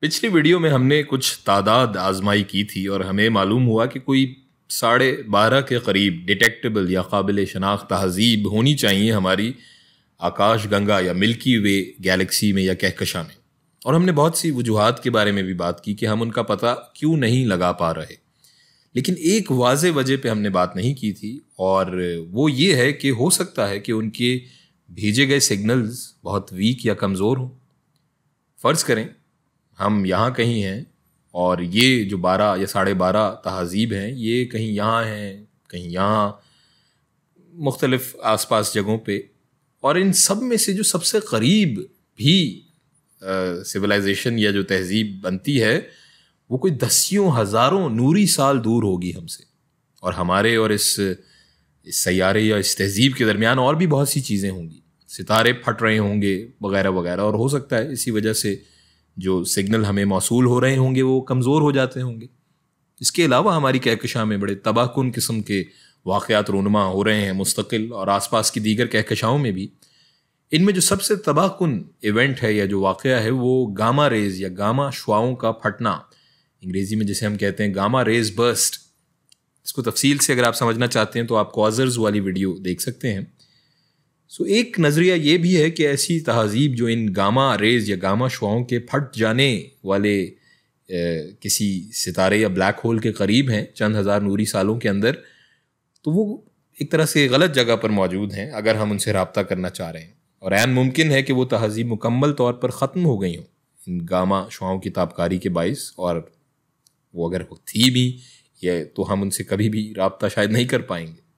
पिछली वीडियो में हमने कुछ तादाद आजमाई की थी और हमें मालूम हुआ कि कोई साढ़े बारह के करीब डिटेक्टेबल या काबिल शनाख्त तहजीब होनी चाहिए हमारी आकाश गंगा या मिल्की वे गैलेक्सी में या कहकशा में और हमने बहुत सी वजूहत के बारे में भी बात की कि हम उनका पता क्यों नहीं लगा पा रहे लेकिन एक वाज वजह पे हमने बात नहीं की थी और वो ये है कि हो सकता है कि उनके भेजे गए सिग्नल्स बहुत वीक या कमज़ोर हों फ़र्ज़ करें हम यहाँ कहीं हैं और ये जो बारह या साढ़े बारह तहजीब हैं ये कहीं यहाँ हैं कहीं यहाँ मुख्तलफ़ आस पास जगहों पर और इन सब में से जो सबसे करीब भी सिविलाइजेशन या जो तहजीब बनती है वो कोई दसियों हज़ारों नूरी साल दूर होगी हमसे और हमारे और इस इस सैारे या इस तहजीब के दरमियान और भी बहुत सी चीज़ें होंगी सितारे फट रहे होंगे वगैरह वगैरह और हो सकता है इसी वजह से जो सिग्नल हमें मौसू हो रहे होंगे वो कमज़ोर हो जाते होंगे इसके अलावा हमारी कहकशाँ में बड़े तबाहकुन किस्म के वाक़ात रूनमा हो रहे हैं मुस्तकिल और आसपास की दीगर कहकशाओं में भी इनमें जो सबसे तबाहकुन इवेंट है या जो वाक़ है वो गामा रेज या गामा शुआओं का फटना अंग्रेज़ी में जिसे हम कहते हैं गामा रेज बर्स्ट इसको तफसील से अगर आप समझना चाहते हैं तो आप कॉजर्स वाली वीडियो देख सकते हैं सो एक नज़रिया ये भी है कि ऐसी तहजीब जो इन गामा रेज या गामा शुआओं के फट जाने वाले किसी सितारे या ब्लैक होल के करीब हैं चंद हज़ार नूरी सालों के अंदर तो वो एक तरह से गलत जगह पर मौजूद हैं अगर हम उनसे रबता करना चाह रहे हैं और एन मुमकिन है कि वो तहजीब मुकम्मल तौर पर ख़त्म हो गई हों इन गामा शुआओं की ताबकारी के बायस और वो अगर थी भी ये तो हम उनसे कभी भी रबता शायद नहीं कर पाएंगे